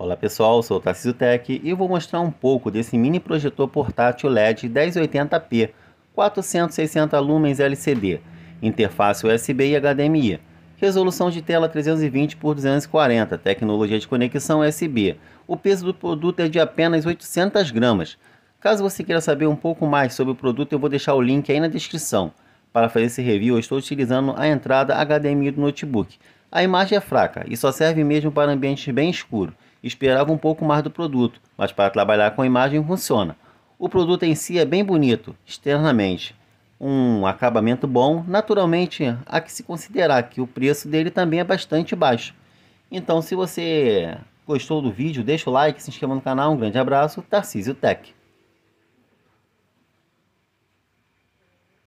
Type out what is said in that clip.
Olá pessoal, sou o Tarcísio Tech e vou mostrar um pouco desse mini projetor portátil LED 1080p 460 lumens LCD, interface USB e HDMI, resolução de tela 320 por 240, tecnologia de conexão USB. O peso do produto é de apenas 800 gramas. Caso você queira saber um pouco mais sobre o produto, eu vou deixar o link aí na descrição. Para fazer esse review, eu estou utilizando a entrada HDMI do notebook. A imagem é fraca e só serve mesmo para ambientes bem escuros. Esperava um pouco mais do produto, mas para trabalhar com a imagem funciona. O produto em si é bem bonito, externamente. Um acabamento bom, naturalmente há que se considerar que o preço dele também é bastante baixo. Então, se você gostou do vídeo, deixa o like, se inscreva no canal. Um grande abraço, Tarcísio Tech.